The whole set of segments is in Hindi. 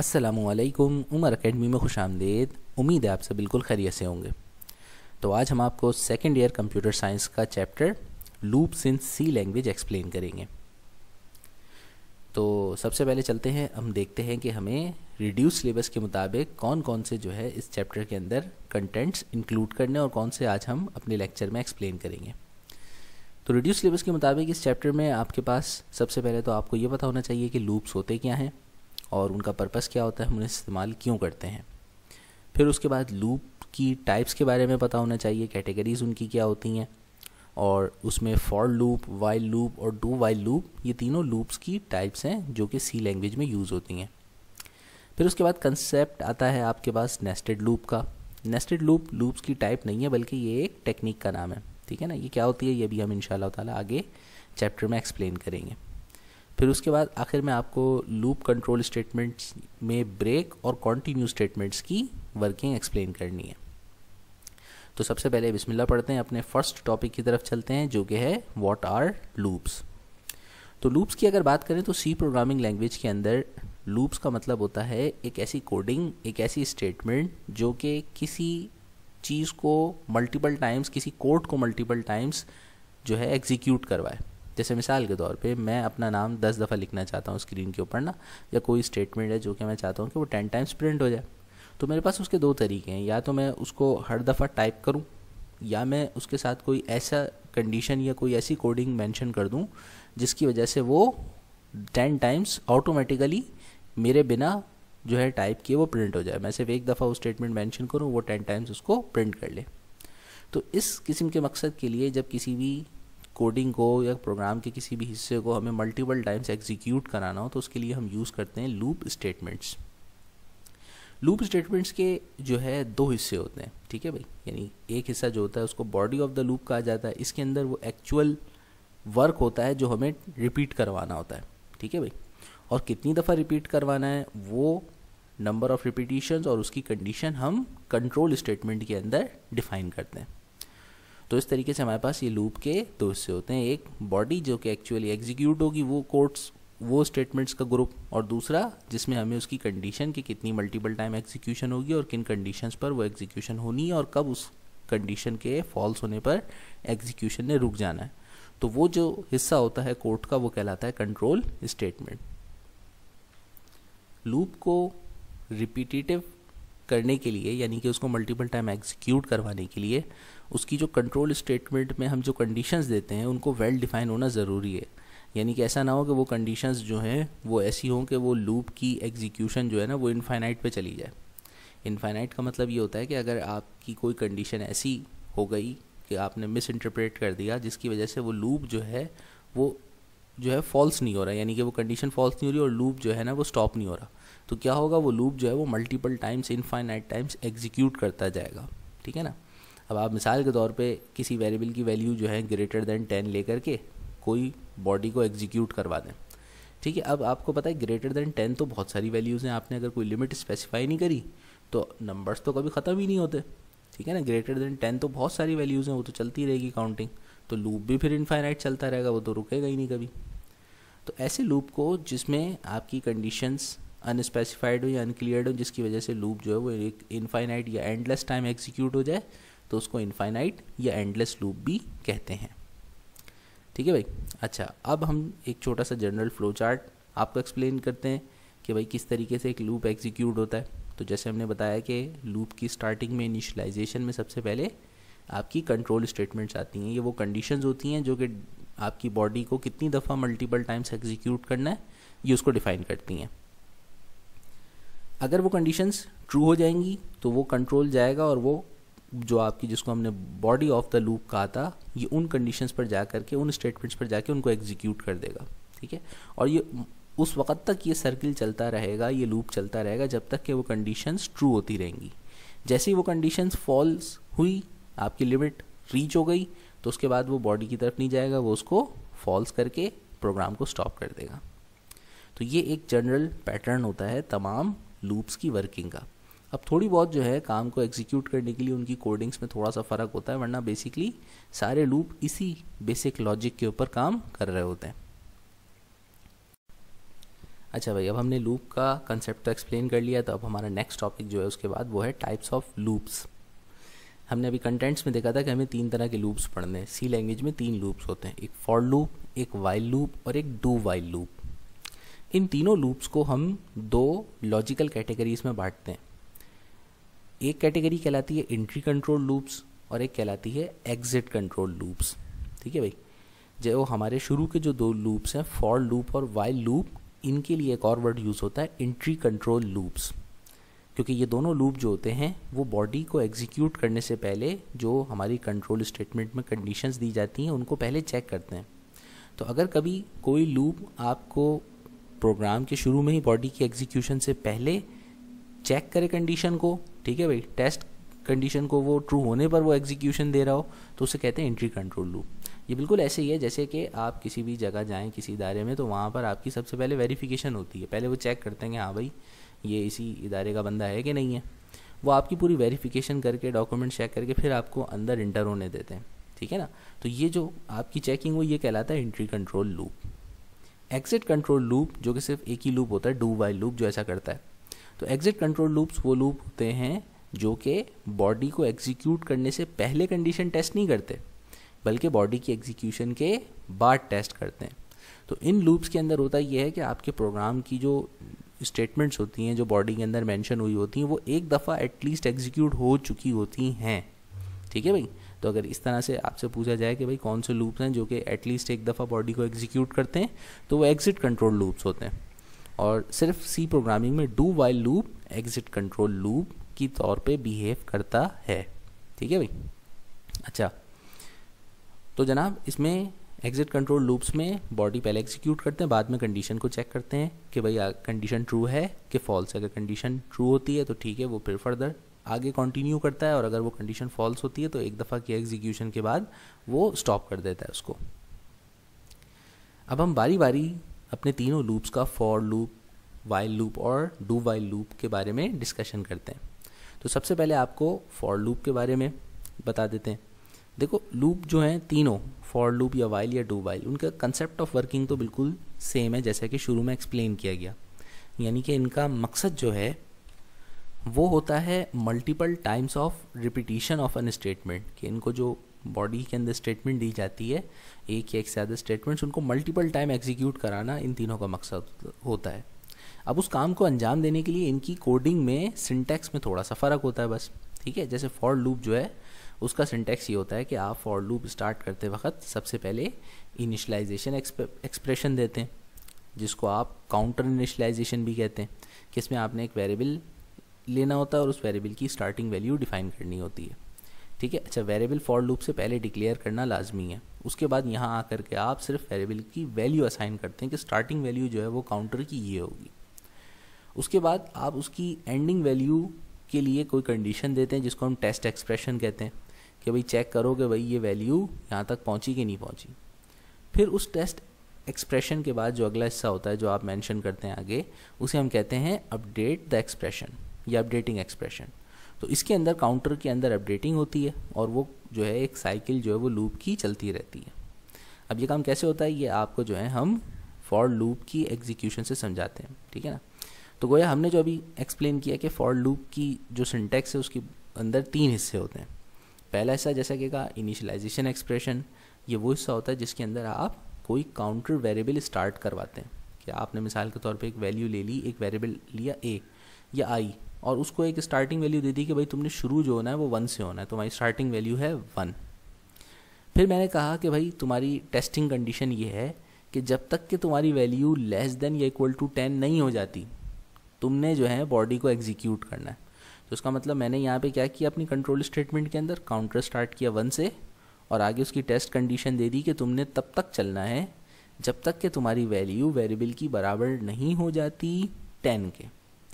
असलकुम उमर अकेडमी में खुश आमदेद उम्मीद है आप सब बिल्कुल खैरियत से होंगे तो आज हम आपको सेकेंड ईयर कंप्यूटर साइंस का chapter loops in C language explain करेंगे तो सबसे पहले चलते हैं हम देखते हैं कि हमें रिड्यूस सिलेबस के मुताबिक कौन कौन से जो है इस चैप्टर के अंदर कंटेंट्स इंक्लूड करने और कौन से आज हम अपने लेक्चर में एक्सप्लेन करेंगे तो रिड्यूस सिलेबस के मुताबिक इस चैप्टर में आपके पास सबसे पहले तो आपको ये पता होना चाहिए कि लूप्स होते क्या हैं और उनका पर्पस क्या होता है हम उन्हें इस्तेमाल क्यों करते हैं फिर उसके बाद लूप की टाइप्स के बारे में पता होना चाहिए कैटेगरीज उनकी क्या होती हैं और उसमें फॉर लूप वाइल लूप और डू वाइल लूप ये तीनों लूप्स की टाइप्स हैं जो कि सी लैंग्वेज में यूज़ होती हैं फिर उसके बाद कंसेप्ट आता है आपके पास नेस्टेड लूप का नेस्टेड लूप लूप्स की टाइप नहीं है बल्कि ये एक टेक्निक का नाम है ठीक है ना ये क्या होती है ये भी हम इन ताला आगे चैप्टर में एक्सप्लेन करेंगे फिर उसके बाद आखिर में आपको लूप कंट्रोल स्टेटमेंट्स में ब्रेक और कॉन्टीन्यू स्टेटमेंट्स की वर्किंग एक्सप्लेन करनी है तो सबसे पहले बिस्मिल्लाह पढ़ते हैं अपने फर्स्ट टॉपिक की तरफ चलते हैं जो कि है व्हाट आर लूप्स तो लूप्स की अगर बात करें तो सी प्रोग्रामिंग लैंग्वेज के अंदर लूप्स का मतलब होता है एक ऐसी कोडिंग एक ऐसी स्टेटमेंट जो कि किसी चीज़ को मल्टीपल टाइम्स किसी कोड को मल्टीपल टाइम्स जो है एग्जीक्यूट करवाए जैसे मिसाल के तौर पे मैं अपना नाम दस दफ़ा लिखना चाहता हूँ स्क्रीन के ऊपर ना या कोई स्टेटमेंट है जो कि मैं चाहता हूँ कि वो टेन टाइम्स प्रिंट हो जाए तो मेरे पास उसके दो तरीके हैं या तो मैं उसको हर दफ़ा टाइप करूँ या मैं उसके साथ कोई ऐसा कंडीशन या कोई ऐसी कोडिंग मैंशन कर दूँ जिसकी वजह से वो टेन टाइम्स ऑटोमेटिकली मेरे बिना जो है टाइप किए वो प्रिंट हो जाए मैं सिर्फ एक दफ़ा वो स्टेटमेंट मैंशन करूँ वो टेन टाइम्स उसको प्रिंट कर ले तो इस किस्म के मकसद के लिए जब किसी भी कोडिंग को या प्रोग्राम के किसी भी हिस्से को हमें मल्टीपल टाइम्स एग्जीक्यूट कराना हो तो उसके लिए हम यूज़ करते हैं लूप स्टेटमेंट्स लूप स्टेटमेंट्स के जो है दो हिस्से होते हैं ठीक है भाई यानी एक हिस्सा जो होता है उसको बॉडी ऑफ द लूप कहा जाता है इसके अंदर वो एक्चुअल वर्क होता है जो हमें रिपीट करवाना होता है ठीक है भाई और कितनी दफ़ा रिपीट करवाना है वो नंबर ऑफ़ रिपीटिशन और उसकी कंडीशन हम कंट्रोल स्टेटमेंट के अंदर डिफाइन करते हैं तो इस तरीके से हमारे पास ये लूप के दो हिस्से होते हैं एक बॉडी जो कि एक्चुअली एग्जीक्यूट होगी वो कोर्ट्स वो स्टेटमेंट्स का ग्रुप और दूसरा जिसमें हमें उसकी कंडीशन की कितनी मल्टीपल टाइम एग्जीक्यूशन होगी और किन कंडीशंस पर वो एग्जीक्यूशन होनी है और कब उस कंडीशन के फॉल्स होने पर एग्जीक्यूशन ने रुक जाना है तो वो जो हिस्सा होता है कोर्ट का वो कहलाता है कंट्रोल स्टेटमेंट लूप को रिपीटेटिव करने के लिए यानी कि उसको मल्टीपल टाइम एग्जीक्यूट करवाने के लिए उसकी जो कंट्रोल स्टेटमेंट में हम जो कंडीशंस देते हैं उनको वेल डिफाइन होना ज़रूरी है यानी कि ऐसा ना हो कि वो कंडीशंस जो हैं वो ऐसी हों कि वो लूप की एग्जीक्यूशन जो है ना वो इनफाइनाइट पे चली जाए इनफाइनाइट का मतलब ये होता है कि अगर आपकी कोई कंडीशन ऐसी हो गई कि आपने मिस इंटरप्रेट कर दिया जिसकी वजह से वो लूप जो है वो जो है फॉल्स नहीं हो रहा यानी कि वो कंडीशन फॉल्स नहीं हो रही और लूप जो है ना वो स्टॉप नहीं हो रहा तो क्या होगा वो लूप जो है वो multiple times infinite times execute करता जाएगा ठीक है ना अब आप मिसाल के तौर पे किसी वेरिएबल की वैल्यू जो है ग्रेटर देन टेन ले करके कोई बॉडी को एग्जीक्यूट करवा दें ठीक है अब आपको पता है ग्रेटर देन टेन तो बहुत सारी वैल्यूज़ हैं आपने अगर कोई लिमिट स्पेसिफाई नहीं करी तो नंबर्स तो कभी ख़त्म ही नहीं होते ठीक है ना ग्रेटर देन टेन तो बहुत सारी वैल्यूज़ हैं वो तो चलती रहेगी काउंटिंग तो लूप भी फिर इनफाइनाइट चलता रहेगा वो तो रुकेगा ही नहीं कभी तो ऐसे लूप को जिसमें आपकी कंडीशंस अनस्पेसिफाइड हो या अनक्लियर हो जिसकी वजह से लूप जो है वो एक इनफाइनाइट या एंडलेस टाइम एग्जीक्यूट हो जाए तो उसको इनफाइनाइट या एंडलेस लूप भी कहते हैं ठीक है भाई अच्छा अब हम एक छोटा सा जनरल फ्लो चार्ट आपको एक्सप्लेन करते हैं कि भाई किस तरीके से एक लूप एग्जीक्यूट होता है तो जैसे हमने बताया कि लूप की स्टार्टिंग में इनिशलाइजेशन में सबसे पहले आपकी कंट्रोल स्टेटमेंट्स आती हैं ये वो कंडीशंस होती हैं जो कि आपकी बॉडी को कितनी दफ़ा मल्टीपल टाइम्स एग्जीक्यूट करना है ये उसको डिफाइन करती हैं अगर वो कंडीशंस ट्रू हो जाएंगी तो वो कंट्रोल जाएगा और वो जो आपकी जिसको हमने बॉडी ऑफ द लूप कहा था ये उन कंडीशंस पर जा करके उन स्टेटमेंट्स पर जाके उनको एग्जीक्यूट कर देगा ठीक है और ये उस वक्त तक ये सर्किल चलता रहेगा ये लूप चलता रहेगा जब तक कि वो कंडीशंस ट्रू होती रहेंगी जैसे ही वो कंडीशंस फॉल्स हुई आपकी लिमिट रीच हो गई तो उसके बाद वो बॉडी की तरफ नहीं जाएगा वो उसको फॉल्स करके प्रोग्राम को स्टॉप कर देगा तो ये एक जनरल पैटर्न होता है तमाम लूप्स की वर्किंग का अब थोड़ी बहुत जो है काम को एग्जीक्यूट करने के लिए उनकी कोडिंग्स में थोड़ा सा फ़र्क होता है वरना बेसिकली सारे लूप इसी बेसिक लॉजिक के ऊपर काम कर रहे होते हैं अच्छा भाई अब हमने लूप का कंसेप्ट तो एक्सप्लेन कर लिया तो अब हमारा नेक्स्ट टॉपिक जो है उसके बाद वो है टाइप्स ऑफ लूप्स हमने अभी कंटेंट्स में देखा था कि हमें तीन तरह के लूप्स पढ़ने हैं सी लैंग्वेज में तीन लूप्स होते हैं एक फॉर लूप एक वाइल लूप और एक डू वाइल लूप इन तीनों लूप्स को हम दो लॉजिकल कैटेगरीज में बांटते हैं एक कैटेगरी कहलाती है एंट्री कंट्रोल लूप्स और एक कहलाती है एग्जिट कंट्रोल लूप्स ठीक है भाई जो हमारे शुरू के जो दो लूप्स हैं फॉर लूप और वाइल लूप इनके लिए एक और वर्ड यूज़ होता है एंट्री कंट्रोल लूप्स क्योंकि ये दोनों लूप जो होते हैं वो बॉडी को एग्जीक्यूट करने से पहले जो हमारी कंट्रोल स्टेटमेंट में कंडीशंस दी जाती हैं उनको पहले चेक करते हैं तो अगर कभी कोई लूप आपको प्रोग्राम के शुरू में ही बॉडी की एग्जीक्यूशन से पहले चेक करे कंडीशन को ठीक है भाई टेस्ट कंडीशन को वो ट्रू होने पर वो एग्जीक्यूशन दे रहा हो तो उसे कहते हैं एंट्री कंट्रोल लूप ये बिल्कुल ऐसे ही है जैसे कि आप किसी भी जगह जाएं किसी इदारे में तो वहाँ पर आपकी सबसे पहले वेरिफिकेशन होती है पहले वो चेक करते हैं हाँ भाई ये इसी इदारे का बंदा है कि नहीं है वो आपकी पूरी वेरिफिकेशन करके डॉक्यूमेंट चेक करके फिर आपको अंदर इंटर होने देते हैं ठीक है ना तो ये जो आपकी चेकिंग वो ये कहलाता है entry control loop exit control loop जो कि सिर्फ एक ही लूप होता है डू वाई लूप जो ऐसा करता है तो एग्जिट कंट्रोल लूप्स वो लूप होते हैं जो कि बॉडी को एग्जीक्यूट करने से पहले कंडीशन टेस्ट नहीं करते बल्कि बॉडी की एग्जीक्यूशन के बाद टेस्ट करते हैं तो इन लूप्स के अंदर होता यह है कि आपके प्रोग्राम की जो स्टेटमेंट्स होती हैं जो बॉडी के अंदर मेंशन हुई होती हैं वो एक दफ़ा एटलीस्ट एग्जीक्यूट हो चुकी होती हैं ठीक है भाई तो अगर इस तरह से आपसे पूछा जाए कि भाई कौन से लूप्स हैं जो कि एटलीस्ट एक दफ़ा बॉडी को एग्जीक्यूट करते हैं तो वो एग्ज़िट कंट्रोल लूप्स होते हैं और सिर्फ सी प्रोग्रामिंग में do while loop exit control loop की तौर पे बिहेव करता है ठीक है भाई अच्छा तो जनाब इसमें एग्ज़िट कंट्रोल लूप्स में बॉडी पहले एग्जीक्यूट करते हैं बाद में कंडीशन को चेक करते हैं कि भाई कंडीशन ट्रू है कि फॉल्स अगर कंडीशन ट्रू होती है तो ठीक है वो फिर फर्दर आगे कंटिन्यू करता है और अगर वो कंडीशन फॉल्स होती है तो एक दफ़ा की एग्जीक्यूशन के बाद वो स्टॉप कर देता है उसको अब हम बारी बारी अपने तीनों लूप्स का फॉर लूप वाइल लूप और डू वाइल लूप के बारे में डिस्कशन करते हैं तो सबसे पहले आपको फॉर लूप के बारे में बता देते हैं देखो लूप जो हैं तीनों फॉर लूप या वाइल या डू वाइल उनका कंसेप्ट ऑफ वर्किंग तो बिल्कुल सेम है जैसा कि शुरू में एक्सप्लेन किया गया यानी कि इनका मकसद जो है वो होता है multiple times of repetition of an statement कि इनको जो बॉडी के अंदर स्टेटमेंट दी जाती है एक या एक से ज़्यादा स्टेटमेंट्स उनको मल्टीपल टाइम एग्जीक्यूट कराना इन तीनों का मकसद होता है अब उस काम को अंजाम देने के लिए इनकी कोडिंग में सिंटैक्स में थोड़ा सा फ़र्क होता है बस ठीक है जैसे फॉर लूप जो है उसका सिंटैक्स ये होता है कि आप फॉर लूप स्टार्ट करते वक्त सबसे पहले इनिशलाइजेशन एक्सप्रेशन देते हैं जिसको आप काउंटर इनिशलाइजेशन भी कहते हैं कि इसमें आपने एक वेरिएबल लेना होता है और उस वेरिएबल की स्टार्टिंग वैल्यू डिफाइन करनी होती है ठीक है अच्छा वेरिएबल फॉर लूप से पहले डिक्लेयर करना लाजमी है उसके बाद यहाँ आ करके आप सिर्फ वेरिएबल की वैल्यू असाइन करते हैं कि स्टार्टिंग वैल्यू जो है वो काउंटर की ये होगी उसके बाद आप उसकी एंडिंग वैल्यू के लिए कोई कंडीशन देते हैं जिसको हम टेस्ट एक्सप्रेशन कहते हैं कि भाई चेक करो कि भाई ये वैल्यू यहाँ तक पहुँची कि नहीं पहुँची फिर उस टेस्ट एक्सप्रेशन के बाद जो अगला हिस्सा होता है जो आप मेंशन करते हैं आगे उसे हम कहते हैं अपडेट द एक्सप्रेशन या अपडेटिंग एक्सप्रेशन तो इसके अंदर काउंटर के अंदर अपडेटिंग होती है और वो जो है एक साइकिल जो है वो लूप की चलती रहती है अब ये काम कैसे होता है ये आपको जो है हम फॉर लूप की एग्जीक्यूशन से समझाते हैं ठीक है ना तो गोया हमने जो अभी एक्सप्लेन किया कि फॉर लूप की जो सिंटेक्स है उसके अंदर तीन हिस्से होते हैं पहला हिस्सा जैसा कि कहा इनिशलाइजेशन एक्सप्रेशन ये वो हिस्सा होता है जिसके अंदर आप कोई काउंटर वेरिएबल स्टार्ट करवाते हैं कि आपने मिसाल के तौर पे एक वैल्यू ले ली एक वेरिएबल लिया ए या आई और उसको एक स्टार्टिंग वैल्यू दे दी कि भाई तुमने शुरू जो होना है वो वन से होना है तुम्हारी स्टार्टिंग वैल्यू है वन फिर मैंने कहा कि भाई तुम्हारी टेस्टिंग कंडीशन ये है कि जब तक कि तुम्हारी वैल्यू लेस देन या इक्वल टू टेन नहीं हो जाती तुमने जो है बॉडी को एग्जीक्यूट करना है तो उसका मतलब मैंने यहाँ पे क्या किया अपनी कंट्रोल स्टेटमेंट के अंदर काउंटर स्टार्ट किया वन से और आगे उसकी टेस्ट कंडीशन दे दी कि तुमने तब तक चलना है जब तक कि तुम्हारी वैल्यू वेरिएबल की बराबर नहीं हो जाती टेन के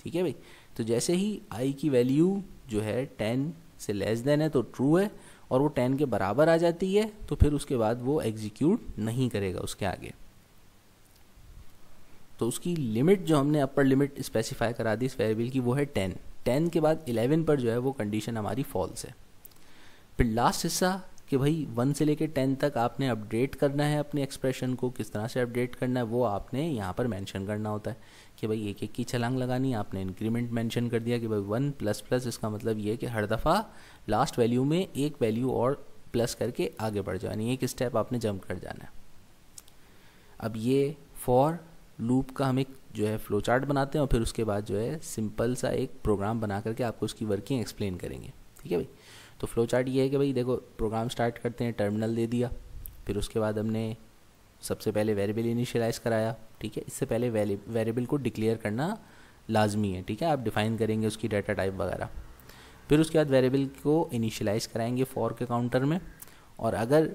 ठीक है भाई तो जैसे ही आई की वैल्यू जो है टेन से लेस देन है तो ट्रू है और वो टेन के बराबर आ जाती है तो फिर उसके बाद वो एग्जीक्यूट नहीं करेगा उसके आगे तो उसकी लिमिट जो हमने अपर लिमिट स्पेसिफाई करा दी इस वेरिएबल की वो है टेन टेन के बाद इलेवन पर जो है वो कंडीशन हमारी फॉल्स है फिर लास्ट हिस्सा कि भाई वन से लेकर टेन तक आपने अपडेट करना है अपने एक्सप्रेशन को किस तरह से अपडेट करना है वो आपने यहाँ पर मेंशन करना होता है कि भाई एक एक की छलांग लगानी है आपने इंक्रीमेंट मेंशन कर दिया कि भाई वन प्लस प्लस इसका मतलब ये है कि हर दफ़ा लास्ट वैल्यू में एक वैल्यू और प्लस करके आगे बढ़ जाओ यानी एक स्टेप आपने जंप कर जाना है अब ये फॉर लूप का हम एक जो है फ्लो चार्ट बनाते हैं और फिर उसके बाद जो है सिंपल सा एक प्रोग्राम बना करके आपको उसकी वर्किंग एक्सप्लेन करेंगे ठीक है भाई तो फ्लो चार्ट ये है कि भाई देखो प्रोग्राम स्टार्ट करते हैं टर्मिनल दे दिया फिर उसके बाद हमने सबसे पहले वेरिएबल इनिशियलाइज़ कराया ठीक है इससे पहले वेरिएबल को डिक्लेयर करना लाजमी है ठीक है आप डिफ़ाइन करेंगे उसकी डाटा टाइप वगैरह फिर उसके बाद वेरिएबल को इनिशियलाइज़ कराएंगे फॉर के काउंटर में और अगर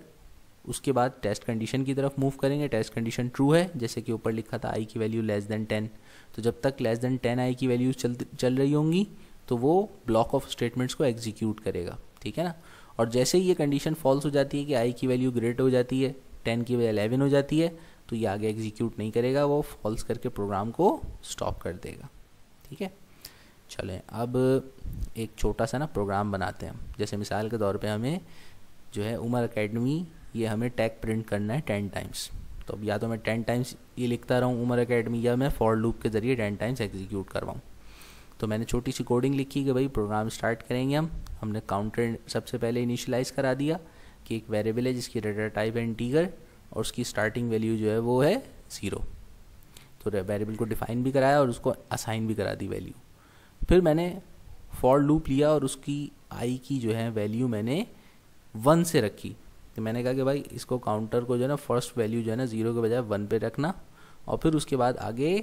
उसके बाद टेस्ट कंडीशन की तरफ मूव करेंगे टेस्ट कंडीशन ट्रू है जैसे कि ऊपर लिखा था आई की वैल्यू लेस देन टेन तो जब तक लेस देन टेन आई की वैल्यूज चल चल रही होंगी तो वो ब्लॉक ऑफ स्टेटमेंट्स को एग्जीक्यूट करेगा ठीक है ना और जैसे ही ये कंडीशन फॉल्स हो जाती है कि आई की वैल्यू ग्रेट हो जाती है टेन की वैल्यू अलेवन हो जाती है तो ये आगे एग्जीक्यूट नहीं करेगा वो फॉल्स करके प्रोग्राम को स्टॉप कर देगा ठीक है चलें अब एक छोटा सा ना प्रोग्राम बनाते हैं जैसे मिसाल के तौर पे हमें जो है उमर अकेडमी ये हमें टैग प्रिंट करना है टेन टाइम्स तो अब या तो मैं टेन टाइम्स ये लिखता रहूँ उमर अकेडमी या मैं फॉर लूप के ज़रिए टेन टाइम्स एग्जीक्यूट करवाऊँ तो मैंने छोटी सी कोडिंग लिखी कि भाई प्रोग्राम स्टार्ट करेंगे हम हमने काउंटर सबसे पहले इनिशलाइज करा दिया कि एक वेरिएबल है जिसकी डेटा टाइप है इंटीगर और उसकी स्टार्टिंग वैल्यू जो है वो है ज़ीरो तो वेरिएबल को डिफाइन भी कराया और उसको असाइन भी करा दी वैल्यू फिर मैंने फॉर लूप लिया और उसकी आई की जो है वैल्यू मैंने वन से रखी तो मैंने कहा कि भाई इसको काउंटर को जो है ना फर्स्ट वैल्यू जो है ना ज़ीरो के बजाय वन पे रखना और फिर उसके बाद आगे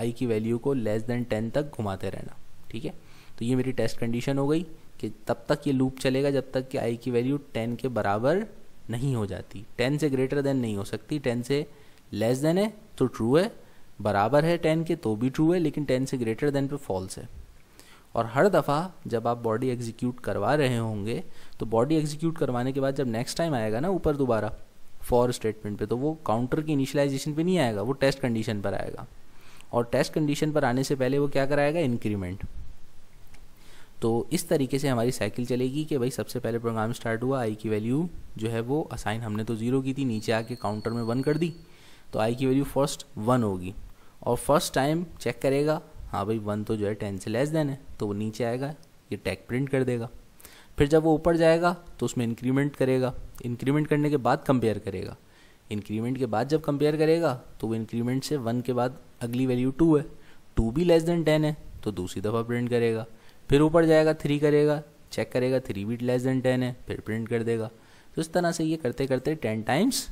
आई की वैल्यू को लेस देन टेन तक घुमाते रहना ठीक है तो ये मेरी टेस्ट कंडीशन हो गई कि तब तक ये लूप चलेगा जब तक कि आई की वैल्यू टेन के बराबर नहीं हो जाती टेन से ग्रेटर देन नहीं हो सकती टेन से लेस देन है तो ट्रू है बराबर है टेन के तो भी ट्रू है लेकिन टेन से ग्रेटर देन पे फॉल्स है और हर दफ़ा जब आप बॉडी एग्जीक्यूट करवा रहे होंगे तो बॉडी एग्जीक्यूट करवाने के बाद जब नेक्स्ट टाइम आएगा ना ऊपर दोबारा फॉर स्टेटमेंट पे तो वो काउंटर की इनिशलाइजेशन पे नहीं आएगा वो टेस्ट कंडीशन पर आएगा और टेस्ट कंडीशन पर आने से पहले वो क्या कराएगा इंक्रीमेंट तो इस तरीके से हमारी साइकिल चलेगी कि भाई सबसे पहले प्रोग्राम स्टार्ट हुआ आई की वैल्यू जो है वो असाइन हमने तो ज़ीरो की थी नीचे आके काउंटर में वन कर दी तो आई की वैल्यू फर्स्ट वन होगी और फर्स्ट टाइम चेक करेगा हाँ भाई वन तो जो है टेन से लेस देन है तो वो नीचे आएगा ये टैग प्रिंट कर देगा फिर जब वो ऊपर जाएगा तो उसमें इंक्रीमेंट करेगा इंक्रीमेंट करने के बाद कंपेयर करेगा इंक्रीमेंट के बाद जब कंपेयर करेगा तो वो इंक्रीमेंट से वन के बाद अगली वैल्यू टू है टू भी लेस देन टेन है तो दूसरी दफ़ा प्रिंट करेगा फिर ऊपर जाएगा थ्री करेगा चेक करेगा थ्री भी लेस देन टेन है फिर प्रिंट कर देगा तो इस तरह से ये करते करते टेन टाइम्स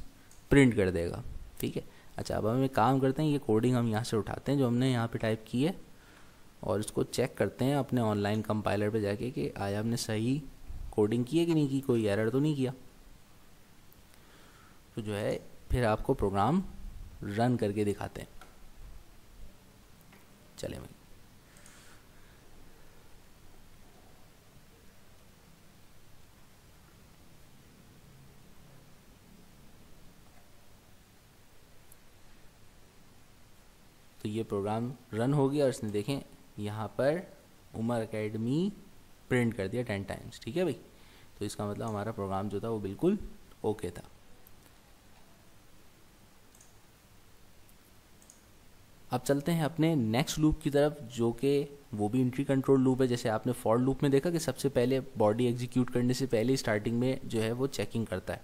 प्रिंट कर देगा ठीक है अच्छा अब हम एक काम करते हैं ये कोडिंग हम यहाँ से उठाते हैं जो हमने यहाँ पे टाइप की है और इसको चेक करते हैं अपने ऑनलाइन कंपाइलर पे जाके कि आया हमने सही कोडिंग की है कि नहीं की कोई एरर तो नहीं किया तो जो है फिर आपको प्रोग्राम रन करके दिखाते हैं चले मैं तो ये प्रोग्राम रन हो गया और इसने देखें यहाँ पर उमर अकेडमी प्रिंट कर दिया टेन टाइम्स ठीक है भाई तो इसका मतलब हमारा प्रोग्राम जो था वो बिल्कुल ओके था अब चलते हैं अपने नेक्स्ट लूप की तरफ जो कि वो भी इंट्री कंट्रोल लूप है जैसे आपने फॉर लूप में देखा कि सबसे पहले बॉडी एग्जीक्यूट करने से पहले स्टार्टिंग में जो है वो चेकिंग करता है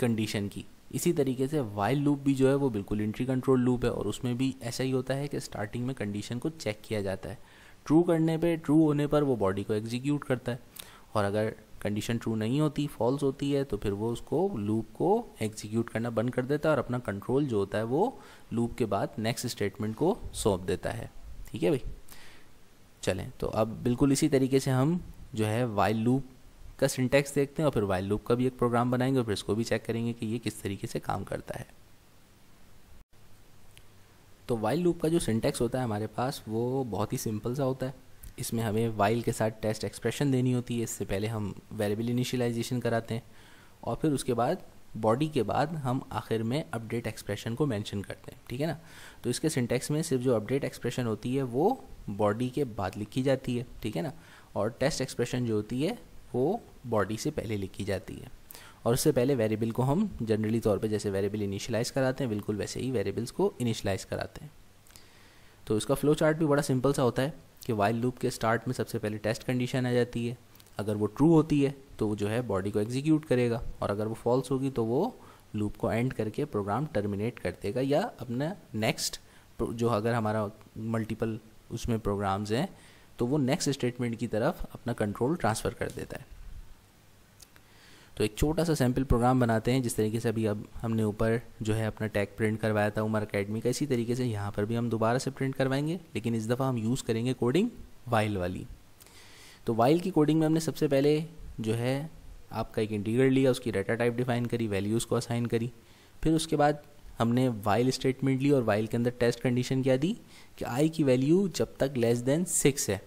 कंडीशन की इसी तरीके से वाइल लूप भी जो है वो बिल्कुल इंट्री कंट्रोल लूप है और उसमें भी ऐसा ही होता है कि स्टार्टिंग में कंडीशन को चेक किया जाता है ट्रू करने पे ट्रू होने पर वो बॉडी को एग्जीक्यूट करता है और अगर कंडीशन ट्रू नहीं होती फॉल्स होती है तो फिर वो उसको लूप को एग्जीक्यूट करना बंद कर देता है और अपना कंट्रोल जो होता है वो लूप के बाद नेक्स्ट स्टेटमेंट को सौंप देता है ठीक है भाई चलें तो अब बिल्कुल इसी तरीके से हम जो है वाइल लूप का सिंटैक्स देखते हैं और फिर वाइल लूप का भी एक प्रोग्राम बनाएंगे और फिर इसको भी चेक करेंगे कि ये किस तरीके से काम करता है तो वाइल लूप का जो सिंटैक्स होता है हमारे पास वो बहुत ही सिंपल सा होता है इसमें हमें वाइल के साथ टेस्ट एक्सप्रेशन देनी होती है इससे पहले हम वेरेबल इनिशियलाइजेशन कराते हैं और फिर उसके बाद बॉडी के बाद हम आखिर में अपडेट एक्सप्रेशन को मेंशन करते हैं ठीक है ना तो इसके सिंटेक्स में सिर्फ जो अपडेट एक्सप्रेशन होती है वो बॉडी के बाद लिखी जाती है ठीक है ना और टेस्ट एक्सप्रेशन जो होती है वो बॉडी से पहले लिखी जाती है और उससे पहले वेरिएबल को हम जनरली तौर पे जैसे वेरिएबल इनिशियलाइज़ कराते हैं बिल्कुल वैसे ही वेरिएबल्स को इनिशियलाइज़ कराते हैं तो इसका फ्लो चार्ट भी बड़ा सिंपल सा होता है कि वाइल लूप के स्टार्ट में सबसे पहले टेस्ट कंडीशन आ जाती है अगर वो ट्रू होती है तो वो जो है बॉडी को एग्जीक्यूट करेगा और अगर वो फॉल्स होगी तो वो लूप को एंड करके प्रोग्राम टर्मिनेट कर देगा या अपना नेक्स्ट जो अगर हमारा मल्टीपल उसमें प्रोग्राम्स हैं तो वो नेक्स्ट स्टेटमेंट की तरफ अपना कंट्रोल ट्रांसफ़र कर देता है तो एक छोटा सा सैम्पल प्रोग्राम बनाते हैं जिस तरीके से अभी अब हमने ऊपर जो है अपना टैग प्रिंट करवाया था उमर अकेडमी का इसी तरीके से यहाँ पर भी हम दोबारा से प्रिंट करवाएंगे लेकिन इस दफ़ा हम यूज़ करेंगे कोडिंग वाइल वाली तो वाइल की कोडिंग में हमने सबसे पहले जो है आपका एक इंटीगर लिया उसकी डाटा टाइप डिफाइन करी वैल्यूज़ को असाइन करी फिर उसके बाद हमने वाइल स्टेटमेंट ली और वाइल के अंदर टेस्ट कंडीशन क्या दी कि आई की वैल्यू जब तक लेस देन सिक्स है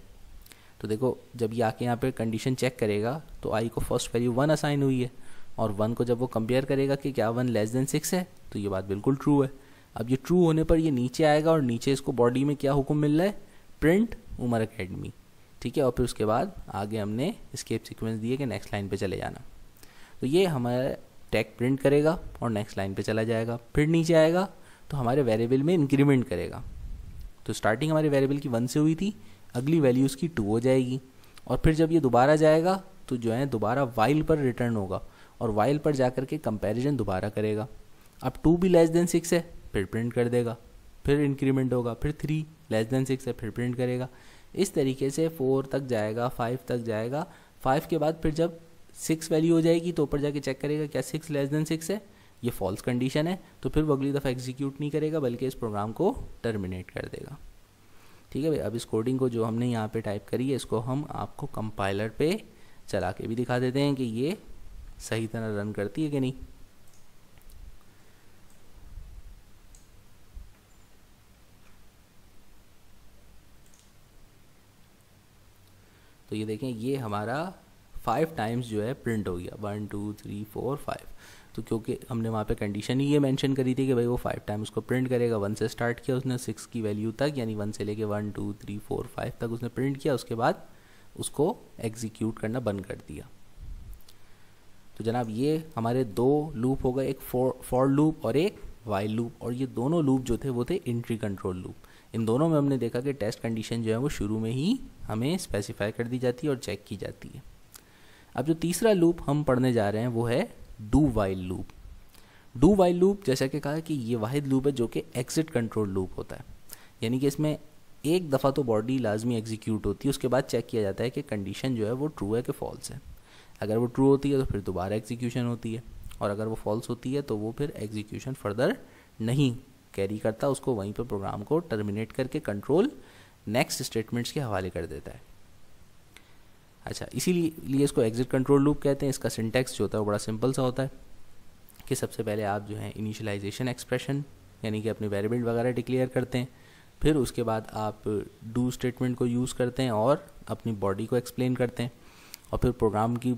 तो देखो जब ये आके यहाँ पे कंडीशन चेक करेगा तो आई को फर्स्ट वैल्यू वन असाइन हुई है और वन को जब वो कंपेयर करेगा कि क्या वन लेस देन सिक्स है तो ये बात बिल्कुल ट्रू है अब ये ट्रू होने पर ये नीचे आएगा और नीचे इसको बॉडी में क्या हुक्म मिल रहा है प्रिंट उमर अकेडमी ठीक है और फिर उसके बाद आगे हमने स्केप सिक्वेंस दिए कि नेक्स्ट लाइन पे चले जाना तो ये हमारा टैग प्रिंट करेगा और नेक्स्ट लाइन पर चला जाएगा फिर नीचे आएगा तो हमारे वेरिएबल में इंक्रीमेंट करेगा तो स्टार्टिंग हमारे वेरिएबल की वन से हुई थी अगली वैल्यू उसकी टू हो जाएगी और फिर जब ये दोबारा जाएगा तो जो है दोबारा वाइल पर रिटर्न होगा और वाइल पर जा करके कंपेरिजन दोबारा करेगा अब टू भी लेस देन सिक्स है फिर प्रिंट कर देगा फिर इंक्रीमेंट होगा फिर थ्री लेस देन सिक्स है फिर प्रिंट करेगा इस तरीके से फोर तक जाएगा फाइव तक जाएगा फाइव के बाद फिर जब सिक्स वैल्यू हो जाएगी तो ऊपर जाके चेक करेगा क्या सिक्स लेस देन सिक्स है ये फॉल्स कंडीशन है तो फिर वो अगली दफ़ा एग्जीक्यूट नहीं करेगा बल्कि इस प्रोग्राम को टर्मिनेट कर देगा ठीक है भाई अब इस कोडिंग को जो हमने यहाँ पे टाइप करी है इसको हम आपको कंपाइलर पे चला के भी दिखा देते हैं कि ये सही तरह रन करती है कि नहीं तो ये देखें ये हमारा फाइव टाइम्स जो है प्रिंट हो गया one two three four five तो क्योंकि हमने वहाँ पे कंडीशन ही ये मेंशन करी थी कि भाई वो फाइव टाइम उसको प्रिंट करेगा वन से स्टार्ट किया उसने सिक्स की वैल्यू तक यानी वन से लेके one two three four five तक उसने प्रिंट किया उसके बाद उसको एग्जीक्यूट करना बंद कर दिया तो जनाब ये हमारे दो लूप हो गए एक फॉर फॉर लूप और एक वाइल लूप और ये दोनों लूप जो थे वो थे इंट्री कंट्रोल लूप इन दोनों में हमने देखा कि टेस्ट कंडीशन जो है वो शुरू में ही हमें स्पेसिफाई कर दी जाती है और चेक की जाती है अब जो तीसरा लूप हम पढ़ने जा रहे हैं वो है do while loop do while loop जैसा कि कहा कि ये वाहिद लूप है जो कि एग्जिट कंट्रोल लूप होता है यानी कि इसमें एक दफ़ा तो बॉडी लाजमी एग्जीक्यूट होती है उसके बाद चेक किया जाता है कि कंडीशन जो है वो ट्रू है कि फॉल्स है अगर वो ट्रू होती है तो फिर दोबारा एग्जीक्यूशन होती है और अगर वो फॉल्स होती है तो वो फिर एग्जीक्यूशन फर्दर नहीं कैरी करता उसको वहीं पर प्रोग्राम को टर्मिनेट करके कंट्रोल नेक्स्ट स्टेटमेंट्स के हवाले कर देता है अच्छा इसीलिए इसको एग्जिट कंट्रोल लूप कहते हैं इसका सिंटेक्स जो होता है वो बड़ा सिंपल सा होता है कि सबसे पहले आप जो है इनिशलाइजेशन एक्सप्रेशन यानी कि अपने वेरिएबल वगैरह डिक्लेयर करते हैं फिर उसके बाद आप डू स्टेटमेंट को यूज़ करते हैं और अपनी बॉडी को एक्सप्लेन करते हैं और फिर प्रोग्राम की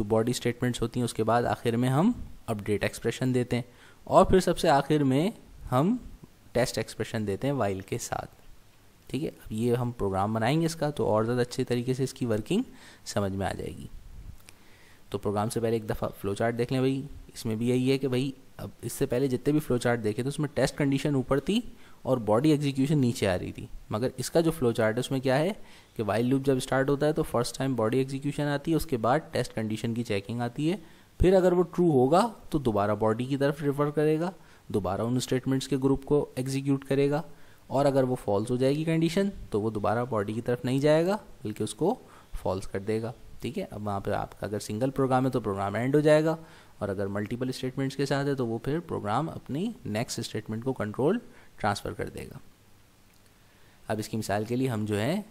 जो बॉडी स्टेटमेंट्स होती हैं उसके बाद आखिर में हम अपडेट एक्सप्रेशन देते हैं और फिर सबसे आखिर में हम टेस्ट एक्सप्रेशन देते हैं वाइल के साथ ठीक है अब ये हम प्रोग्राम बनाएंगे इसका तो और ज़्यादा अच्छे तरीके से इसकी वर्किंग समझ में आ जाएगी तो प्रोग्राम से पहले एक दफ़ा फ्लो चार्ट देख लें भाई इसमें भी यही है कि भाई अब इससे पहले जितने भी फ्लो चार्ट देखे थे उसमें टेस्ट कंडीशन ऊपर थी और बॉडी एग्जीक्यूशन नीचे आ रही थी मगर इसका जो फ्लो चार्ट है उसमें क्या है कि वाइल लूप जब स्टार्ट होता है तो फर्स्ट टाइम बॉडी एग्जीक्यूशन आती है उसके बाद टेस्ट कंडीशन की चेकिंग आती है फिर अगर वो ट्रू होगा तो दोबारा बॉडी की तरफ रिफर करेगा दोबारा उन स्टेटमेंट्स के ग्रुप को एग्जीक्यूट करेगा और अगर वो फॉल्स हो जाएगी कंडीशन तो वो दोबारा बॉडी की तरफ नहीं जाएगा बल्कि उसको फॉल्स कर देगा ठीक है अब वहाँ पर आपका अगर सिंगल प्रोग्राम है तो प्रोग्राम एंड हो जाएगा और अगर मल्टीपल स्टेटमेंट्स के साथ है तो वो फिर प्रोग्राम अपनी नेक्स्ट स्टेटमेंट को कंट्रोल ट्रांसफ़र कर देगा अब इसकी मिसाल के लिए हम जो है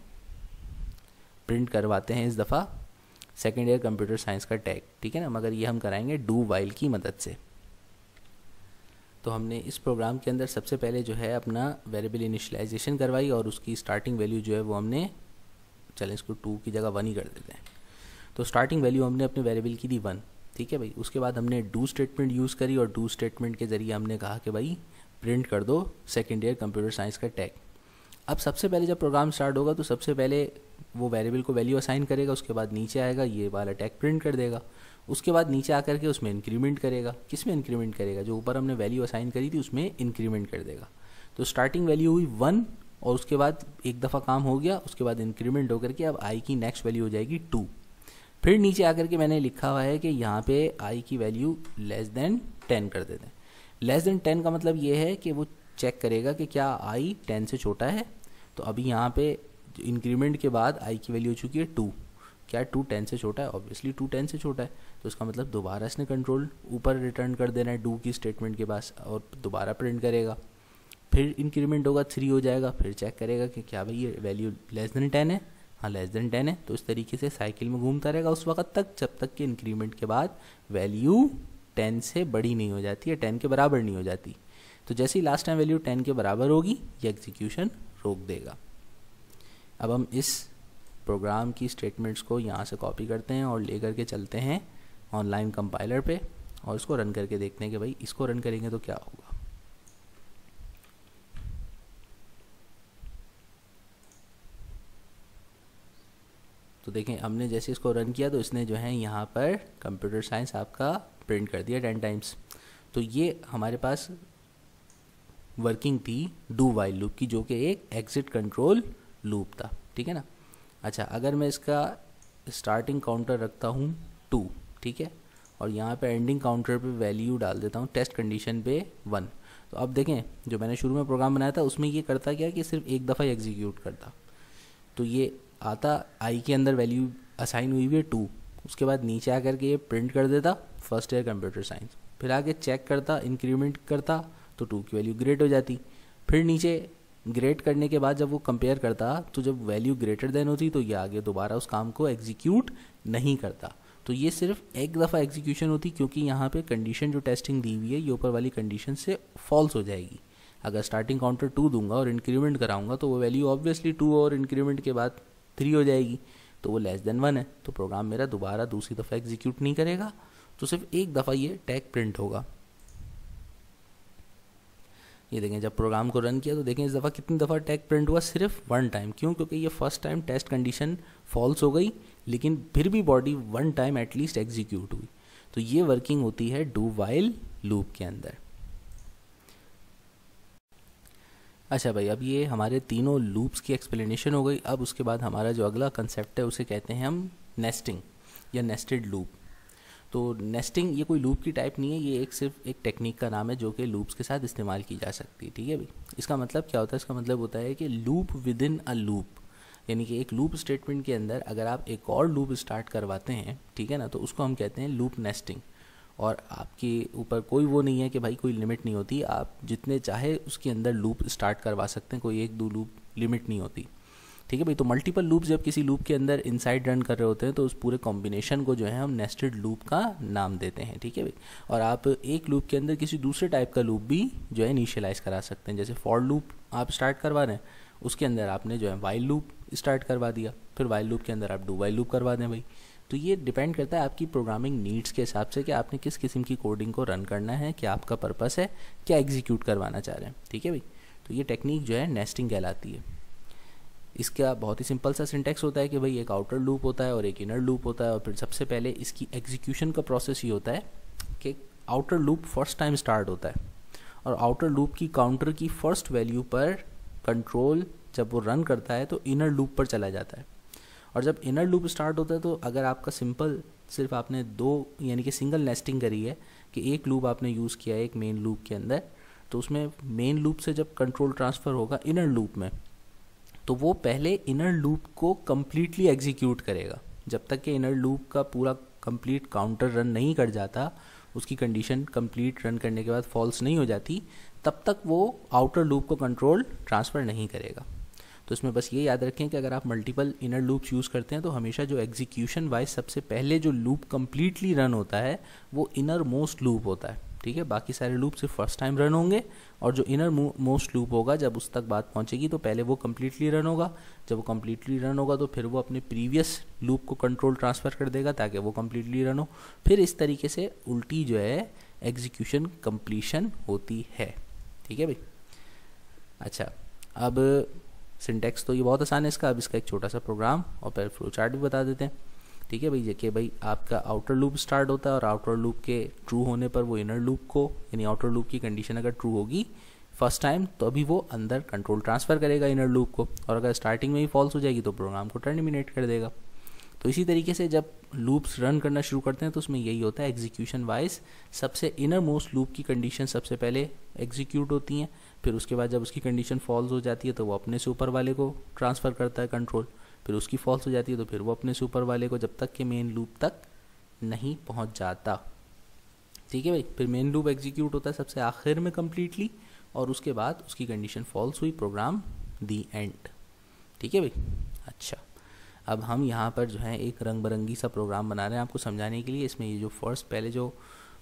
प्रिंट करवाते हैं इस दफ़ा सेकेंड ईयर कंप्यूटर साइंस का टैग ठीक है ना मगर ये हम कराएंगे डू वाइल की मदद से तो हमने इस प्रोग्राम के अंदर सबसे पहले जो है अपना वेरिएबल इनिशलाइजेशन करवाई और उसकी स्टार्टिंग वैल्यू जो है वो हमने चलें इसको टू की जगह वन ही कर देते हैं तो स्टार्टिंग वैल्यू हमने अपने वेरिएबल की दी वन ठीक है भाई उसके बाद हमने डू स्टेटमेंट यूज़ करी और डू स्टेटमेंट के ज़रिए हमने कहा कि भाई प्रिंट कर दो सेकेंड ईयर कंप्यूटर साइंस का टैग अब सबसे पहले जब प्रोग्राम स्टार्ट होगा तो सबसे पहले वो वेरिएबल को वैल्यू असाइन करेगा उसके बाद नीचे आएगा ये वाला टैग प्रिंट कर देगा उसके बाद नीचे आकर के उसमें इंक्रीमेंट करेगा किस में इंक्रीमेंट करेगा जो ऊपर हमने वैल्यू असाइन करी थी उसमें इंक्रीमेंट कर देगा तो स्टार्टिंग वैल्यू हुई वन और उसके बाद एक दफ़ा काम हो गया उसके बाद इंक्रीमेंट होकर के अब आई की नेक्स्ट वैल्यू हो जाएगी टू फिर नीचे आकर के मैंने लिखा हुआ है कि यहाँ पे आई की वैल्यू लेस देन टेन कर देते हैं लेस देन टेन का मतलब ये है कि वो चेक करेगा कि क्या आई टेन से छोटा है तो अभी यहाँ पे इंक्रीमेंट के बाद आई की वैल्यू हो चुकी है टू क्या टू टेन से छोटा है ऑब्वियसली टू टेन से छोटा है तो उसका मतलब दोबारा इसने कंट्रोल ऊपर रिटर्न कर देना है डू की स्टेटमेंट के पास और दोबारा प्रिंट करेगा फिर इंक्रीमेंट होगा थ्री हो जाएगा फिर चेक करेगा कि क्या भाई ये वैल्यू लेस देन टेन है हाँ लेस देन टेन है तो इस तरीके से साइकिल में घूमता रहेगा उस वक्त तक जब तक कि इंक्रीमेंट के बाद वैल्यू टेन से बड़ी नहीं हो जाती या टेन के बराबर नहीं हो जाती तो जैसे ही लास्ट टाइम वैल्यू टेन के बराबर होगी ये एग्जीक्यूशन रोक देगा अब हम इस प्रोग्राम की स्टेटमेंट्स को यहाँ से कॉपी करते हैं और ले करके चलते हैं ऑनलाइन कंपाइलर पे और इसको रन करके देखते हैं कि भाई इसको रन करेंगे तो क्या होगा तो देखें हमने जैसे इसको रन किया तो इसने जो है यहाँ पर कंप्यूटर साइंस आपका प्रिंट कर दिया टेन टाइम्स तो ये हमारे पास वर्किंग थी डू वाइल लूप की जो कि एक एग्ज़िट कंट्रोल लूप था ठीक है ना अच्छा अगर मैं इसका स्टार्टिंग काउंटर रखता हूँ टू ठीक है और यहाँ पे एंडिंग काउंटर पे वैल्यू डाल देता हूँ टेस्ट कंडीशन पे वन तो अब देखें जो मैंने शुरू में प्रोग्राम बनाया था उसमें ये करता क्या कि सिर्फ एक दफ़ा एग्जीक्यूट करता तो ये आता आई के अंदर वैल्यू असाइन हुई हुई है टू उसके बाद नीचे आकर के ये प्रिंट कर देता फर्स्ट ईयर कंप्यूटर साइंस फिर आके चेक करता इंक्रीमेंट करता तो टू की वैल्यू ग्रेट हो जाती फिर नीचे ग्रेट करने के बाद जब वो कंपेयर करता तो जब वैल्यू ग्रेटर देन होती तो ये आगे दोबारा उस काम को एग्जीक्यूट नहीं करता तो ये सिर्फ एक दफ़ा एग्जीक्यूशन होती क्योंकि यहाँ पे कंडीशन जो टेस्टिंग दी हुई है ये ऊपर वाली कंडीशन से फॉल्स हो जाएगी अगर स्टार्टिंग काउंटर टू दूंगा और इंक्रीमेंट कराऊंगा तो वो वैल्यू ऑब्वियसली टू और इंक्रीमेंट के बाद थ्री हो जाएगी तो वो लेस देन वन है तो प्रोग्राम मेरा दोबारा दूसरी दफ़ा एग्जीक्यूट नहीं करेगा तो सिर्फ एक दफ़ा ये टैग प्रिंट होगा ये देखें जब प्रोग्राम को रन किया तो देखें इस दफ़ा कितनी दफ़ा टैग प्रिंट हुआ सिर्फ वन टाइम क्यों क्योंकि ये first time test condition false हो गई लेकिन फिर भी body one time at least execute हुई तो ये वर्किंग होती है डू वाइल लूप के अंदर अच्छा भाई अब ये हमारे तीनों लूप्स की एक्सप्लेनेशन हो गई अब उसके बाद हमारा जो अगला कंसेप्ट है उसे कहते हैं हम नेस्टिंग या नेस्टेड लूप तो नेस्टिंग ये कोई लूप की टाइप नहीं है ये एक सिर्फ एक टेक्निक का नाम है जो कि लूप्स के साथ इस्तेमाल की जा सकती है ठीक है भाई इसका मतलब क्या होता है इसका मतलब होता है कि loop within a loop यानी कि एक लूप स्टेटमेंट के अंदर अगर आप एक और लूप स्टार्ट करवाते हैं ठीक है ना तो उसको हम कहते हैं लूप नेस्टिंग और आपके ऊपर कोई वो नहीं है कि भाई कोई लिमिट नहीं होती आप जितने चाहे उसके अंदर लूप स्टार्ट करवा सकते हैं कोई एक दो लूप लिमिट नहीं होती ठीक है भाई तो मल्टीपल लूप जब किसी लूप के अंदर इनसाइड रन कर रहे होते हैं तो उस पूरे कॉम्बिनेशन को जो है हम नेस्टेड लूप का नाम देते हैं ठीक है भाई और आप एक लूप के अंदर किसी दूसरे टाइप का लूप भी जो है इनिशियलाइज करा सकते हैं जैसे फॉर लूप आप स्टार्ट करवा रहे हैं उसके अंदर आपने जो है वाइल लूप स्टार्ट करवा दिया फिर वाइल लूप के अंदर आप डू वाइल लूप करवा दें भाई तो ये डिपेंड करता है आपकी प्रोग्रामिंग नीड्स के हिसाब से कि आपने किस किस्म की कोडिंग को रन करना है क्या आपका पर्पस है क्या एग्जीक्यूट करवाना चाह रहे हैं ठीक है भाई तो ये टेक्निक जो है नेस्टिंग कहलाती है इसका बहुत ही सिंपल सा सिंटेक्स होता है कि भाई एक आउटर लूप होता है और एक इनर लूप होता है और फिर सबसे पहले इसकी एग्जीक्यूशन का प्रोसेस ही होता है कि outer loop first time start होता है और आउटर लूप की काउंटर की फर्स्ट वैल्यू पर कंट्रोल जब वो रन करता है तो इनर लूप पर चला जाता है और जब इनर लूप स्टार्ट होता है तो अगर आपका सिंपल सिर्फ आपने दो यानी कि सिंगल नेस्टिंग करी है कि एक लूप आपने यूज़ किया है एक मेन लूप के अंदर तो उसमें मेन लूप से जब कंट्रोल ट्रांसफ़र होगा इनर लूप में तो वो पहले इनर लूप को कम्प्लीटली एग्जीक्यूट करेगा जब तक कि इनर लूप का पूरा कम्प्लीट काउंटर रन नहीं कर जाता उसकी कंडीशन कम्प्लीट रन करने के बाद फॉल्स नहीं हो जाती तब तक वो आउटर लूप को कंट्रोल ट्रांसफ़र नहीं करेगा तो इसमें बस ये याद रखें कि अगर आप मल्टीपल इनर लूप्स यूज़ करते हैं तो हमेशा जो एग्जीक्यूशन वाइज सबसे पहले जो लूप कम्प्लीटली रन होता है वो इनर मोस्ट लूप होता है ठीक है बाकी सारे लूप सिर्फ फर्स्ट टाइम रन होंगे और जो इनर मोस्ट लूप होगा जब उस तक बात पहुंचेगी तो पहले वो कम्प्लीटली रन होगा जब वो कम्प्लीटली रन होगा तो फिर वो अपने प्रीवियस लूप को कंट्रोल ट्रांसफ़र कर देगा ताकि वो कम्प्लीटली रन हो फिर इस तरीके से उल्टी जो है एग्जीक्यूशन कम्प्लीशन होती है ठीक है भाई अच्छा अब सिंटेक्स तो ये बहुत आसान है इसका अब इसका एक छोटा सा प्रोग्राम और फिर फ्लो चार्ट भी बता देते हैं ठीक है भाई जैके भाई आपका आउटर लूप स्टार्ट होता है और आउटर लूप के ट्रू होने पर वो इनर लूप को यानी आउटर लूप की कंडीशन अगर ट्रू होगी फर्स्ट टाइम तो अभी वो अंदर कंट्रोल ट्रांसफ़र करेगा इनर लूप को और अगर स्टार्टिंग में ही फॉल्स हो जाएगी तो प्रोग्राम को टर्मिनेट कर देगा तो इसी तरीके से जब लूप्स रन करना शुरू करते हैं तो उसमें यही होता है एग्जीक्यूशन वाइज सबसे इनर मोस्ट लूप की कंडीशन सबसे पहले एग्जीक्यूट होती हैं फिर उसके बाद जब उसकी कंडीशन फॉल्स हो जाती है तो वो अपने से ऊपर वाले को ट्रांसफ़र करता है कंट्रोल फिर उसकी फॉल्स हो जाती है तो फिर वो अपने सुपर वाले को जब तक के मेन लूप तक नहीं पहुंच जाता ठीक है भाई फिर मेन लूप एग्जीक्यूट होता है सबसे आखिर में कम्प्लीटली और उसके बाद उसकी कंडीशन फॉल्स हुई प्रोग्राम दी एंड ठीक है भाई अच्छा अब हम यहाँ पर जो है एक रंग बिरंगी सा प्रोग्राम बना रहे हैं आपको समझाने के लिए इसमें ये जो फर्स्ट पहले जो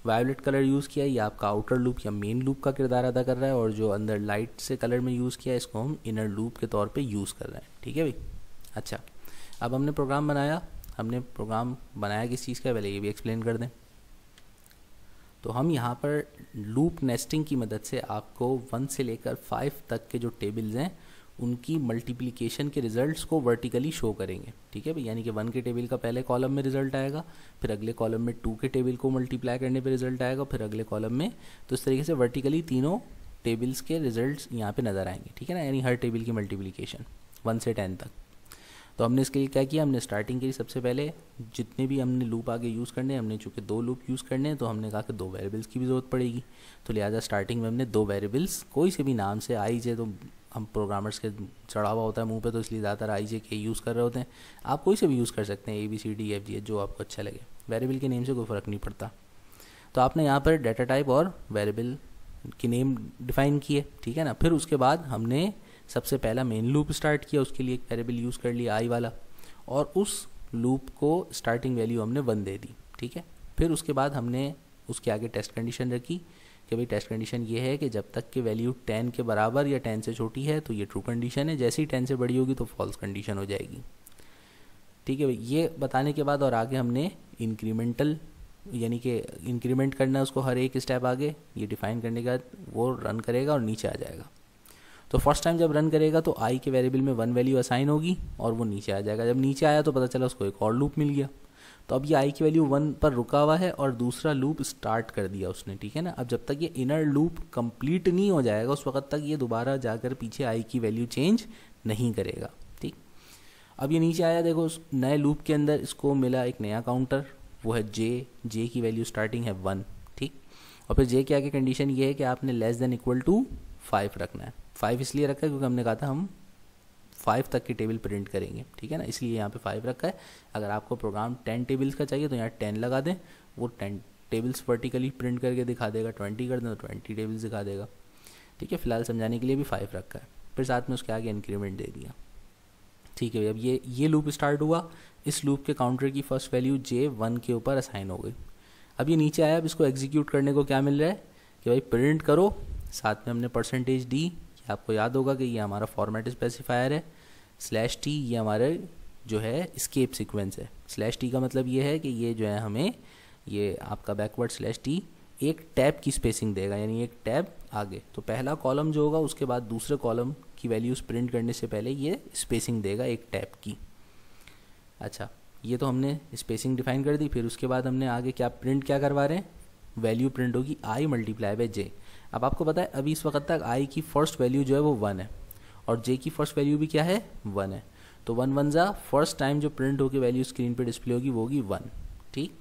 वायोलेट कलर यूज़ किया है ये आपका आउटर लूप या मेन लूप का किरदार अदा कर रहा है और जो अंदर लाइट से कलर में यूज़ किया है इसको हम इनर लूप के तौर पे यूज़ कर रहे हैं ठीक है भाई अच्छा अब हमने प्रोग्राम बनाया हमने प्रोग्राम बनाया किस चीज़ का पहले ये भी एक्सप्लेन कर दें तो हम यहाँ पर लूप नेस्टिंग की मदद से आपको वन से लेकर फाइव तक के जो टेबल्स हैं उनकी मल्टीप्लिकेशन के रिजल्ट्स को वर्टिकली शो करेंगे ठीक है भाई यानी कि वन के टेबल का पहले कॉलम में रिजल्ट आएगा फिर अगले कॉलम में टू के टेबल को मल्टीप्लाई करने पे रिजल्ट आएगा फिर अगले कॉलम में तो इस तरीके से वर्टिकली तीनों टेबल्स के रिजल्ट्स यहाँ पे नज़र आएंगे ठीक है ना यानी हर टेबल की मल्टीप्लीकेशन वन से टेन तक तो हमने इसके लिए क्या किया हमने स्टार्टिंग के लिए सबसे पहले जितने भी हमने लूप आगे यूज़ करने हैं हमने चूँकि दो लूप यूज़ करने हैं तो हमने कहा कि दो वेरिएबल्स की भी ज़रूरत पड़ेगी तो लिहाजा स्टार्टिंग में हमने दो वेरिएबल्स कोई से भी नाम से आई जे तो हम प्रोग्रामर्स के चढ़ा हुआ होता है मुँह पर तो इसलिए ज़्यादातर आई जे के यूज़ कर रहे होते हैं आप कोई से भी यूज़ कर सकते हैं A B C D F G H जो आपको अच्छा लगे वेरेबल के नेम से कोई फ़र्क नहीं पड़ता तो आपने यहाँ पर डाटा टाइप और वेरेबल की नेम डिफाइन किए ठीक है ना फिर उसके बाद हमने सबसे पहला मेन लूप स्टार्ट किया उसके लिए एक वेरेबल यूज़ कर लिया आई वाला और उस लूप को स्टार्टिंग वैल्यू हमने वन दे दी ठीक है फिर उसके बाद हमने उसके आगे टेस्ट कंडीशन रखी कि भाई टेस्ट कंडीशन ये है कि जब तक कि वैल्यू टेन के बराबर या टेन से छोटी है तो ये ट्रू कंडीशन है जैसे ही टेन से बड़ी होगी तो फॉल्स कंडीशन हो जाएगी ठीक है भाई ये बताने के बाद और आगे हमने इंक्रीमेंटल यानी कि इंक्रीमेंट करना है उसको हर एक स्टेप आगे ये डिफाइन करने के बाद वो रन करेगा और नीचे आ जाएगा तो फर्स्ट टाइम जब रन करेगा तो आई के वेरिएबल में वन वैल्यू असाइन होगी और वो नीचे आ जाएगा जब नीचे आया तो पता चला उसको एक और लूप मिल गया तो अब ये आई की वैल्यू वन पर रुका हुआ है और दूसरा लूप स्टार्ट कर दिया उसने ठीक है ना अब जब तक ये इनर लूप कंप्लीट नहीं हो जाएगा उस वक्त तक ये दोबारा जाकर पीछे आई की वैल्यू चेंज नहीं करेगा ठीक अब ये नीचे आया देखो नए लूप के अंदर इसको मिला एक नया काउंटर वो है जे जे की वैल्यू स्टार्टिंग है वन ठीक और फिर जे के आगे कंडीशन ये है कि आपने less than equal to five रखना है फाइव इसलिए रखा है क्योंकि हमने कहा था हम फाइव तक की टेबल प्रिंट करेंगे ठीक है ना इसलिए यहाँ पे फाइव रखा है अगर आपको प्रोग्राम टेन टेबल्स का चाहिए तो यहाँ टेन लगा दें वो टेन टेबल्स वर्टिकली प्रिंट करके दिखा देगा ट्वेंटी कर दें तो ट्वेंटी टेबल्स दिखा देगा ठीक है फिलहाल समझाने के लिए भी फाइव रखा है फिर साथ में उसके आगे इंक्रीमेंट दे दिया ठीक है अब ये ये लूप स्टार्ट हुआ इस लूप के काउंटर की फर्स्ट वैल्यू जे वन के ऊपर असाइन हो गई अब ये नीचे आया अब इसको एग्जीक्यूट करने को क्या मिल रहा है कि भाई प्रिंट करो साथ में हमने परसेंटेज डी आपको याद होगा कि ये हमारा फॉर्मेट स्पेसिफायर है स्लैश टी ये हमारे जो है स्केप सिक्वेंस है स्लैश टी का मतलब ये है कि ये जो है हमें ये आपका बैकवर्ड स्लैश टी एक टैब की स्पेसिंग देगा यानी एक टैब आगे तो पहला कॉलम जो होगा उसके बाद दूसरे कॉलम की वैल्यूज प्रिंट करने से पहले ये स्पेसिंग देगा एक टैब की अच्छा ये तो हमने स्पेसिंग डिफाइन कर दी फिर उसके बाद हमने आगे क्या प्रिंट क्या करवा रहे हैं वैल्यू प्रिंट होगी आई मल्टीप्लाई बाई जे अब आपको पता है अभी इस वक्त तक आई की फर्स्ट वैल्यू जो है वो वन है और जे की फर्स्ट वैल्यू भी क्या है वन है तो वन वन ज़ा फर्स्ट टाइम जो प्रिंट होकर वैल्यू स्क्रीन पे डिस्प्ले होगी वो होगी वन ठीक